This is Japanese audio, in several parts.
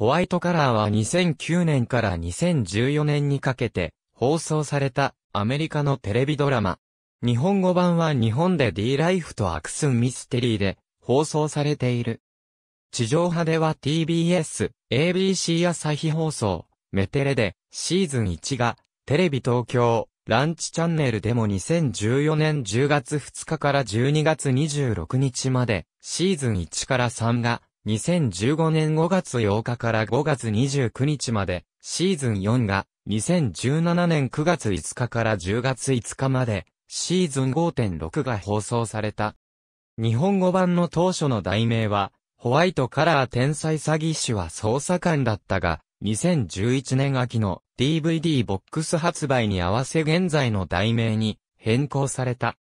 ホワイトカラーは2009年から2014年にかけて放送されたアメリカのテレビドラマ。日本語版は日本で D ライフとアクスンミステリーで放送されている。地上波では TBS、ABC 朝日放送、メテレでシーズン1がテレビ東京、ランチチャンネルでも2014年10月2日から12月26日までシーズン1から3が2015年5月8日から5月29日まで、シーズン4が、2017年9月5日から10月5日まで、シーズン5.6が放送された。日本語版の当初の題名は、ホワイトカラー天才詐欺師は捜査官だったが、2011年秋の DVD ボックス発売に合わせ現在の題名に変更された。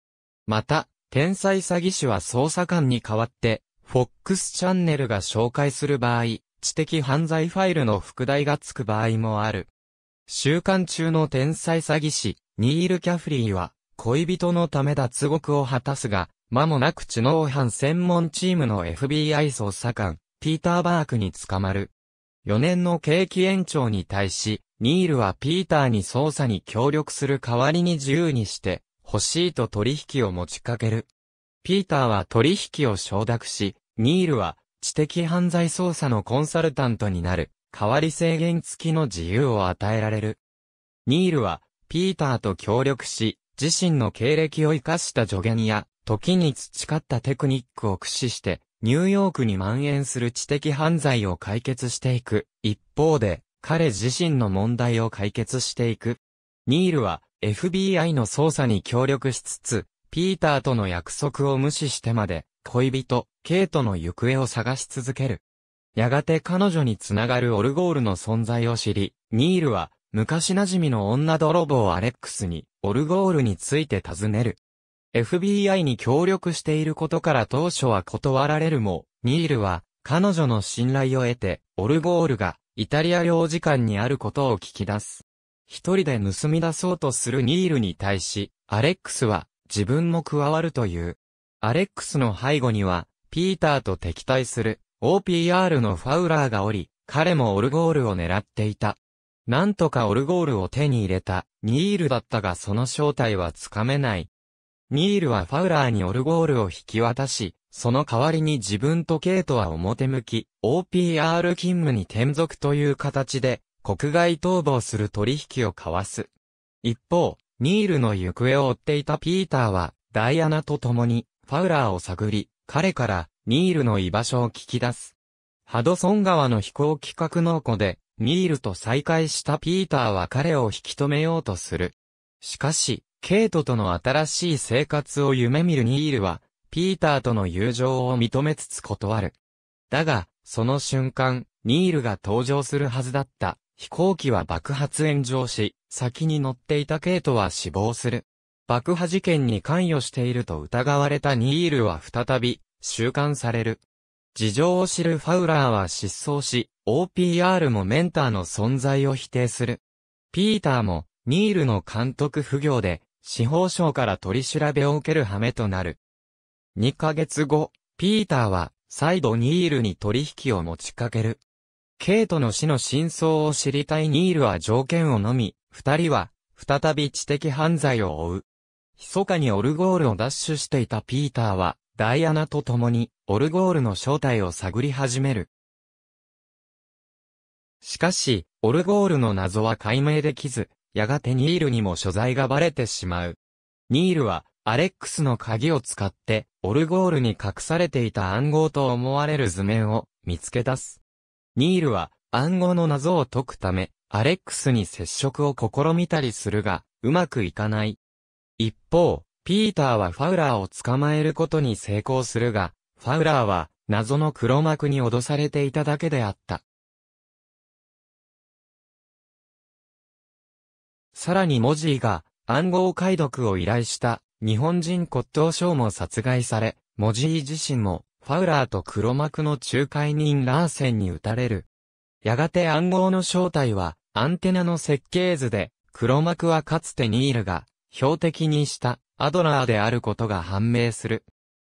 また、天才詐欺師は捜査官に代わって、FOX チャンネルが紹介する場合、知的犯罪ファイルの副題がつく場合もある。週刊中の天才詐欺師、ニール・キャフリーは、恋人のため脱獄を果たすが、間もなく知能犯専門チームの FBI 捜査官、ピーター・バークに捕まる。4年の刑期延長に対し、ニールはピーターに捜査に協力する代わりに自由にして、欲しいと取引を持ちかける。ピーターは取引を承諾し、ニールは知的犯罪捜査のコンサルタントになる、代わり制限付きの自由を与えられる。ニールは、ピーターと協力し、自身の経歴を活かした助言や、時に培ったテクニックを駆使して、ニューヨークに蔓延する知的犯罪を解決していく。一方で、彼自身の問題を解決していく。ニールは、FBI の捜査に協力しつつ、ピーターとの約束を無視してまで、恋人、ケイトの行方を探し続ける。やがて彼女につながるオルゴールの存在を知り、ニールは、昔馴染みの女泥棒アレックスに、オルゴールについて尋ねる。FBI に協力していることから当初は断られるも、ニールは、彼女の信頼を得て、オルゴールが、イタリア領事館にあることを聞き出す。一人で盗み出そうとするニールに対し、アレックスは、自分も加わるという。アレックスの背後には、ピーターと敵対する OPR のファウラーがおり、彼もオルゴールを狙っていた。なんとかオルゴールを手に入れた、ニールだったがその正体はつかめない。ニールはファウラーにオルゴールを引き渡し、その代わりに自分とケイトは表向き、OPR 勤務に転属という形で、国外逃亡する取引を交わす。一方、ニールの行方を追っていたピーターは、ダイアナと共に、ファウラーを探り、彼から、ニールの居場所を聞き出す。ハドソン川の飛行機格納庫で、ニールと再会したピーターは彼を引き止めようとする。しかし、ケイトとの新しい生活を夢見るニールは、ピーターとの友情を認めつつ断る。だが、その瞬間、ニールが登場するはずだった飛行機は爆発炎上し、先に乗っていたケイトは死亡する。爆破事件に関与していると疑われたニールは再び、収監される。事情を知るファウラーは失踪し、OPR もメンターの存在を否定する。ピーターも、ニールの監督不行で、司法省から取り調べを受ける羽目となる。2ヶ月後、ピーターは、再度ニールに取引を持ちかける。ケイトの死の真相を知りたいニールは条件をのみ、二人は、再び知的犯罪を追う。密かにオルゴールを奪取していたピーターは、ダイアナと共に、オルゴールの正体を探り始める。しかし、オルゴールの謎は解明できず、やがてニールにも所在がバレてしまう。ニールは、アレックスの鍵を使って、オルゴールに隠されていた暗号と思われる図面を見つけ出す。ニールは暗号の謎を解くため、アレックスに接触を試みたりするが、うまくいかない。一方、ピーターはファウラーを捕まえることに成功するが、ファウラーは謎の黒幕に脅されていただけであった。さらにモジーが暗号解読を依頼した日本人骨董商も殺害され、モジー自身もファウラーと黒幕の仲介人ラーセンに撃たれる。やがて暗号の正体はアンテナの設計図で、黒幕はかつてニールが標的にしたアドラーであることが判明する。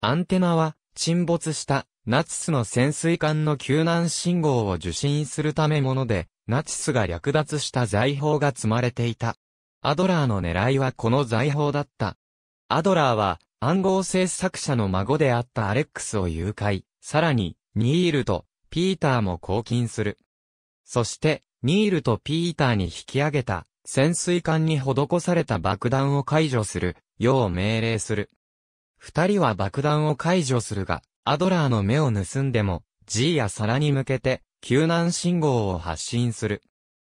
アンテナは沈没したナチスの潜水艦の救難信号を受信するためもので、ナチスが略奪した財宝が積まれていた。アドラーの狙いはこの財宝だった。アドラーは暗号制作者の孫であったアレックスを誘拐、さらにニールとピーターも拘禁する。そしてニールとピーターに引き上げた潜水艦に施された爆弾を解除するよう命令する。二人は爆弾を解除するが、アドラーの目を盗んでも、ーや皿に向けて救難信号を発信する。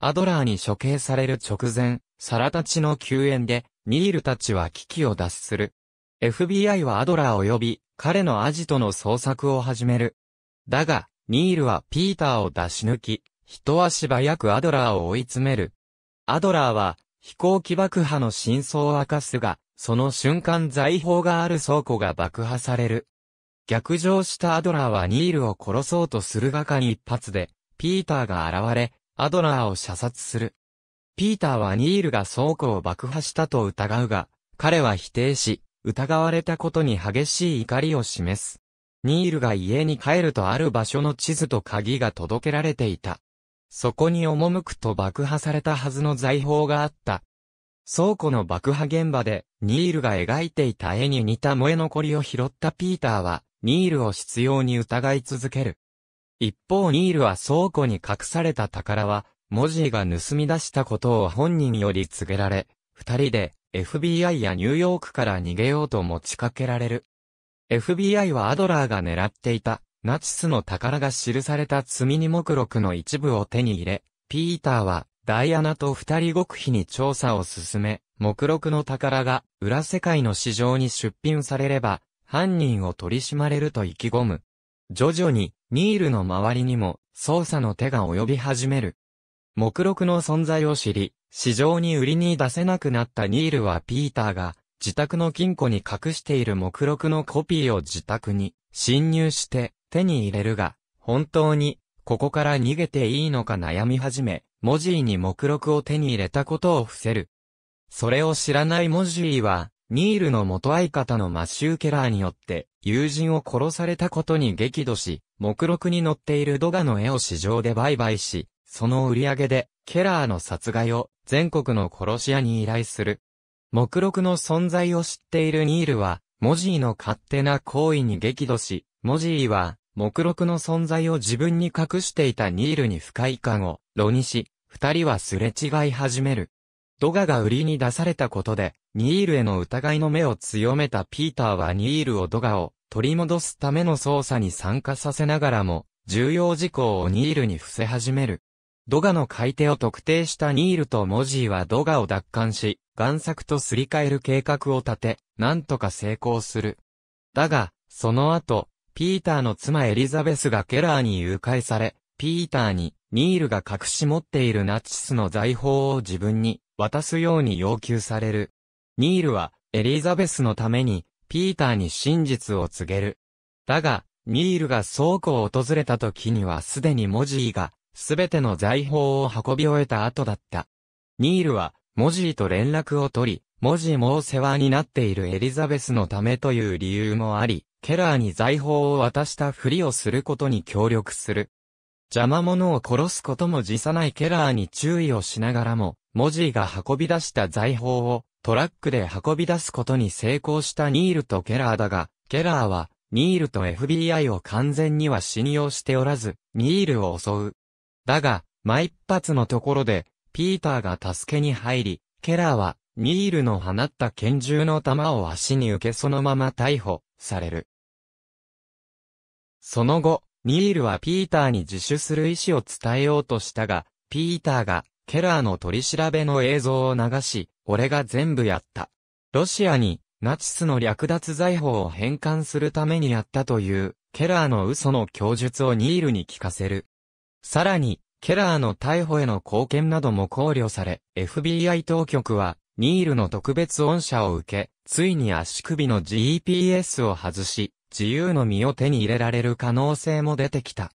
アドラーに処刑される直前、サラたちの救援で、ニールたちは危機を脱する。FBI はアドラーを呼び、彼のアジトの捜索を始める。だが、ニールはピーターを出し抜き、一足早くアドラーを追い詰める。アドラーは、飛行機爆破の真相を明かすが、その瞬間財宝がある倉庫が爆破される。逆上したアドラーはニールを殺そうとするがに一発で、ピーターが現れ、アドラーを射殺する。ピーターはニールが倉庫を爆破したと疑うが、彼は否定し、疑われたことに激しい怒りを示す。ニールが家に帰るとある場所の地図と鍵が届けられていた。そこに赴くと爆破されたはずの財宝があった。倉庫の爆破現場で、ニールが描いていた絵に似た燃え残りを拾ったピーターは、ニールを執拗に疑い続ける。一方ニールは倉庫に隠された宝は、モジーが盗み出したことを本人より告げられ、二人で FBI やニューヨークから逃げようと持ちかけられる。FBI はアドラーが狙っていたナチスの宝が記された積荷目録の一部を手に入れ、ピーターはダイアナと二人極秘に調査を進め、目録の宝が裏世界の市場に出品されれば、犯人を取り締まれると意気込む。徐々に、ニールの周りにも、捜査の手が及び始める。目録の存在を知り、市場に売りに出せなくなったニールはピーターが、自宅の金庫に隠している目録のコピーを自宅に侵入して、手に入れるが、本当に、ここから逃げていいのか悩み始め、モジーに目録を手に入れたことを伏せる。それを知らないモジーは、ニールの元相方のマシュー・ケラーによって、友人を殺されたことに激怒し、目録に載っているドガの絵を市場で売買し、その売り上げで、ケラーの殺害を全国の殺し屋に依頼する。目録の存在を知っているニールは、モジーの勝手な行為に激怒し、モジーは、目録の存在を自分に隠していたニールに不快感を、炉にし、二人はすれ違い始める。ドガが売りに出されたことで、ニールへの疑いの目を強めたピーターはニールをドガを取り戻すための捜査に参加させながらも、重要事項をニールに伏せ始める。ドガの買い手を特定したニールとモジーはドガを奪還し、贋作とすり替える計画を立て、なんとか成功する。だが、その後、ピーターの妻エリザベスがケラーに誘拐され、ピーターに、ニールが隠し持っているナチスの財宝を自分に渡すように要求される。ニールは、エリザベスのために、ピーターに真実を告げる。だが、ニールが倉庫を訪れた時にはすでにモジーが、すべての財宝を運び終えた後だった。ニールは、モジーと連絡を取り、モジーもお世話になっているエリザベスのためという理由もあり、ケラーに財宝を渡したふりをすることに協力する。邪魔者を殺すことも辞さないケラーに注意をしながらも、モジーが運び出した財宝をトラックで運び出すことに成功したニールとケラーだが、ケラーはニールと FBI を完全には信用しておらず、ニールを襲う。だが、ま一発のところで、ピーターが助けに入り、ケラーは、ニールの放った拳銃の弾を足に受けそのまま逮捕される。その後、ニールはピーターに自首する意思を伝えようとしたが、ピーターが、ケラーの取り調べの映像を流し、俺が全部やった。ロシアに、ナチスの略奪財宝を返還するためにやったという、ケラーの嘘の供述をニールに聞かせる。さらに、ケラーの逮捕への貢献なども考慮され、FBI 当局は、ニールの特別恩赦を受け、ついに足首の GPS を外し、自由の身を手に入れられる可能性も出てきた。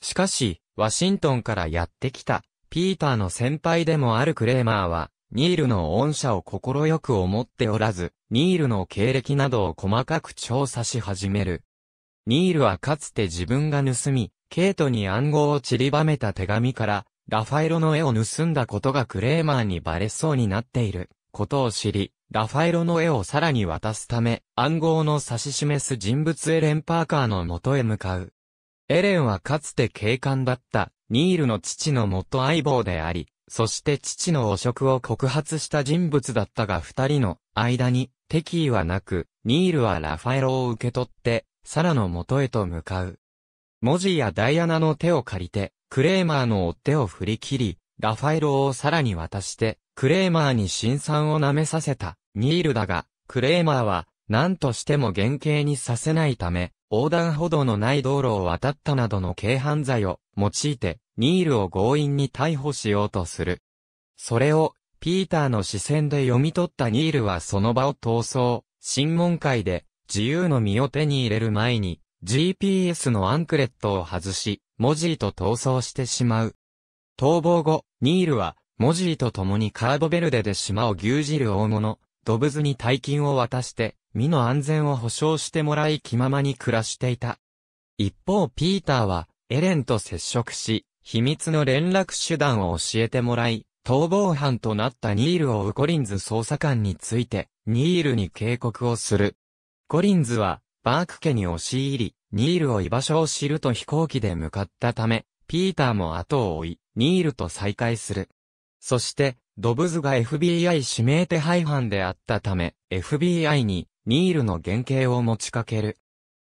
しかし、ワシントンからやってきた、ピーターの先輩でもあるクレーマーは、ニールの恩赦を快く思っておらず、ニールの経歴などを細かく調査し始める。ニールはかつて自分が盗み、ケイトに暗号を散りばめた手紙から、ラファエロの絵を盗んだことがクレーマーにバレそうになっていることを知り、ラファエロの絵をさらに渡すため、暗号の指し示す人物エレン・パーカーの元へ向かう。エレンはかつて警官だった、ニールの父の元相棒であり、そして父の汚職を告発した人物だったが二人の間に敵意はなく、ニールはラファエロを受け取って、サラの元へと向かう。文字やダイアナの手を借りて、クレーマーの追手を振り切り、ラファエロをサラに渡して、クレーマーに辛酸を舐めさせた、ニールだが、クレーマーは、何としても原型にさせないため、横断歩道のない道路を渡ったなどの軽犯罪を用いて、ニールを強引に逮捕しようとする。それを、ピーターの視線で読み取ったニールはその場を逃走、審問会で、自由の身を手に入れる前に、GPS のアンクレットを外し、モジーと逃走してしまう。逃亡後、ニールは、モジーと共にカーボベルデで島を牛耳る大物、ドブズに大金を渡して、身の安全を保障してもらい気ままに暮らしていた。一方ピーターは、エレンと接触し、秘密の連絡手段を教えてもらい、逃亡犯となったニールをウコリンズ捜査官について、ニールに警告をする。コリンズは、バーク家に押し入り、ニールを居場所を知ると飛行機で向かったため、ピーターも後を追い、ニールと再会する。そして、ドブズが FBI 指名手配犯であったため、FBI にニールの原型を持ちかける。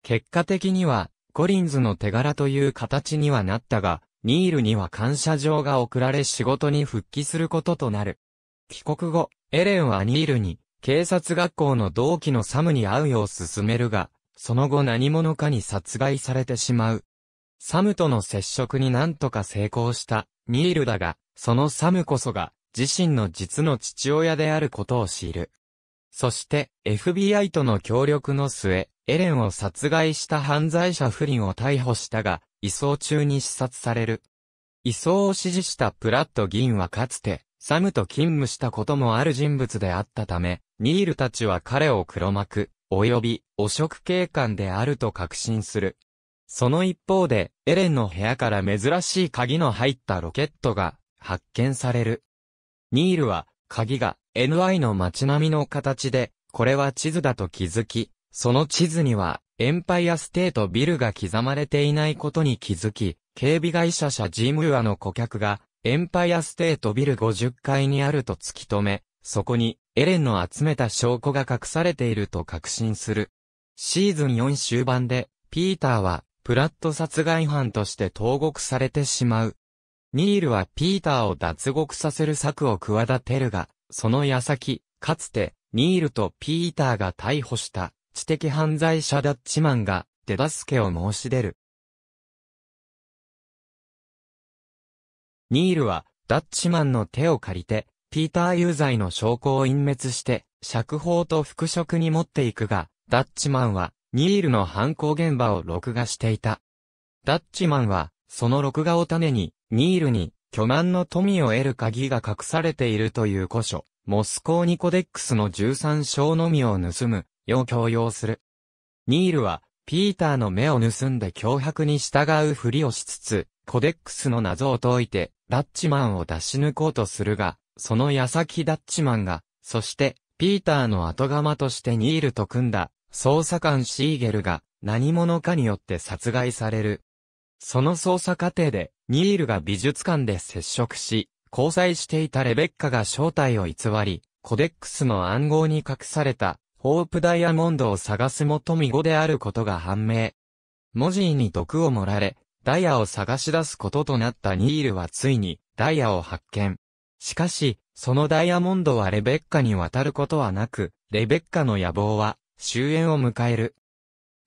結果的には、コリンズの手柄という形にはなったが、ニールには感謝状が送られ仕事に復帰することとなる。帰国後、エレンはニールに、警察学校の同期のサムに会うよう勧めるが、その後何者かに殺害されてしまう。サムとの接触に何とか成功した、ニールだが、そのサムこそが、自身の実の父親であることを知る。そして、FBI との協力の末、エレンを殺害した犯罪者不倫を逮捕したが、移送中に視察される。移送を指示したプラット議員はかつて、サムと勤務したこともある人物であったため、ニールたちは彼を黒幕、及び汚職警官であると確信する。その一方で、エレンの部屋から珍しい鍵の入ったロケットが発見される。ニールは、鍵が NI の街並みの形で、これは地図だと気づき、その地図には、エンパイアステートビルが刻まれていないことに気づき、警備会社社ジムーアの顧客が、エンパイアステートビル50階にあると突き止め、そこに、エレンの集めた証拠が隠されていると確信する。シーズン4終盤で、ピーターは、プラット殺害犯として投獄されてしまう。ニールはピーターを脱獄させる策を企てるが、その矢先、かつて、ニールとピーターが逮捕した知的犯罪者ダッチマンが手助けを申し出る。ニールはダッチマンの手を借りて、ピーター有罪の証拠を隠滅して、釈放と復職に持っていくが、ダッチマンはニールの犯行現場を録画していた。ダッチマンはその録画を種に、ニールに、巨万の富を得る鍵が隠されているという古書、モスコーニコデックスの13章のみを盗む、よう強要する。ニールは、ピーターの目を盗んで脅迫に従うふりをしつつ、コデックスの謎を解いて、ダッチマンを出し抜こうとするが、その矢先ダッチマンが、そして、ピーターの後釜としてニールと組んだ、捜査官シーゲルが、何者かによって殺害される。その捜査過程で、ニールが美術館で接触し、交際していたレベッカが正体を偽り、コデックスの暗号に隠された、ホープダイヤモンドを探すも見語であることが判明。モジーに毒を盛られ、ダイヤを探し出すこととなったニールはついに、ダイヤを発見。しかし、そのダイヤモンドはレベッカに渡ることはなく、レベッカの野望は終焉を迎える。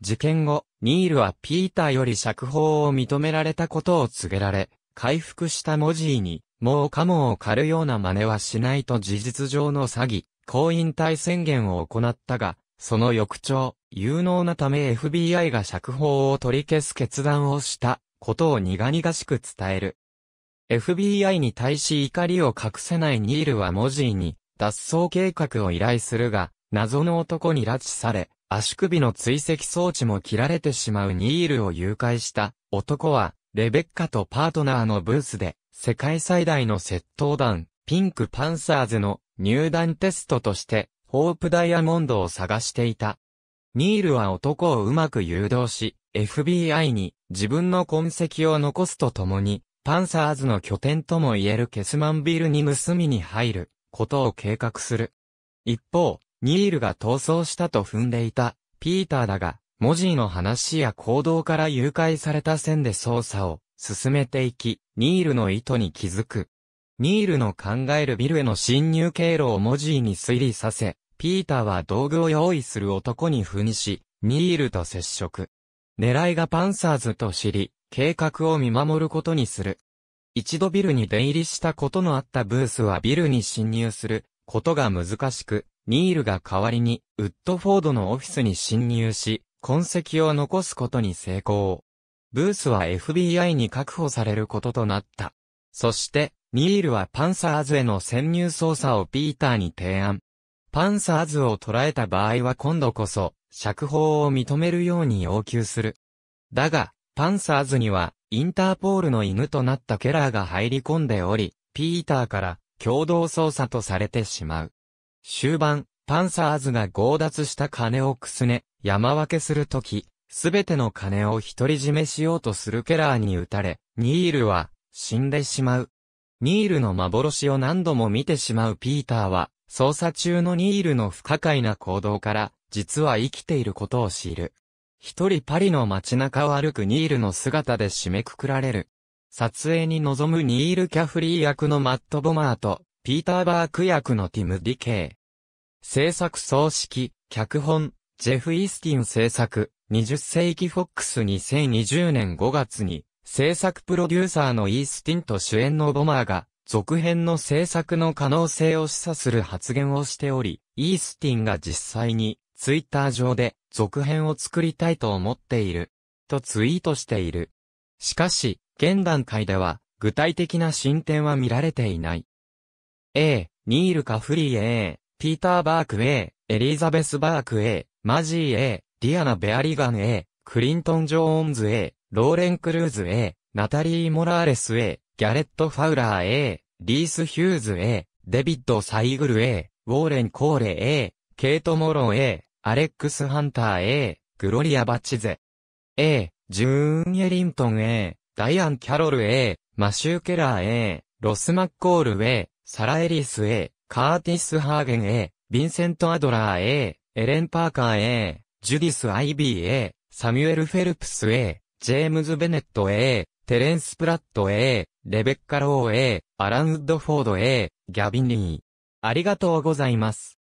事件後、ニールはピーターより釈放を認められたことを告げられ、回復したモジーに、もうカモを狩るような真似はしないと事実上の詐欺、公引退宣言を行ったが、その翌朝、有能なため FBI が釈放を取り消す決断をしたことを苦々しく伝える。FBI に対し怒りを隠せないニールはモジーに脱走計画を依頼するが、謎の男に拉致され、足首の追跡装置も切られてしまうニールを誘拐した男は、レベッカとパートナーのブースで、世界最大の窃盗団、ピンクパンサーズの入団テストとして、ホープダイヤモンドを探していた。ニールは男をうまく誘導し、FBI に自分の痕跡を残すとともに、パンサーズの拠点ともいえるケスマンビルに盗みに入ることを計画する。一方、ニールが逃走したと踏んでいた、ピーターだが、モジーの話や行動から誘拐された線で捜査を進めていき、ニールの意図に気づく。ニールの考えるビルへの侵入経路をモジーに推理させ、ピーターは道具を用意する男に赴任し、ニールと接触。狙いがパンサーズと知り、計画を見守ることにする。一度ビルに出入りしたことのあったブースはビルに侵入することが難しく、ニールが代わりに、ウッドフォードのオフィスに侵入し、痕跡を残すことに成功。ブースは FBI に確保されることとなった。そして、ニールはパンサーズへの潜入捜査をピーターに提案。パンサーズを捕らえた場合は今度こそ、釈放を認めるように要求する。だが、パンサーズには、インターポールの犬となったケラーが入り込んでおり、ピーターから、共同捜査とされてしまう。終盤、パンサーズが強奪した金をくすね、山分けするとき、すべての金を独り占めしようとするケラーに撃たれ、ニールは死んでしまう。ニールの幻を何度も見てしまうピーターは、捜査中のニールの不可解な行動から、実は生きていることを知る。一人パリの街中を歩くニールの姿で締めくくられる。撮影に臨むニール・キャフリー役のマット・ボマーと、ピーター・バーク役のティム・ディケイ。制作総指揮、脚本、ジェフ・イースティン制作、20世紀フォックス2020年5月に、制作プロデューサーのイースティンと主演のボマーが、続編の制作の可能性を示唆する発言をしており、イースティンが実際に、ツイッター上で、続編を作りたいと思っている、とツイートしている。しかし、現段階では、具体的な進展は見られていない。A、ニール・カフリー A、ピーター・バーク A、エリザベス・バーク A、マジー A、ディアナ・ベアリガン A、クリントン・ジョーンズ A、ローレン・クルーズ A、ナタリー・モラーレス A、ギャレット・ファウラー A、リース・ヒューズ A、デビッド・サイグル A、ウォーレン・コーレ A、ケイト・モロン A、アレックス・ハンター A、グロリア・バチゼ A、ジューン・エリントン A、ダイアン・キャロル A、マシュー・ケラー A、ロス・マッコール A、サラ・エリス A、カーティス・ハーゲン A、ヴィンセント・アドラー A、エレン・パーカー A、ジュディス・アイビー a サミュエル・フェルプス A、ジェームズ・ベネット A、テレンス・プラット A、レベッカ・ロー A、アラン・ウッドフォード A、ギャビン・リー。ありがとうございます。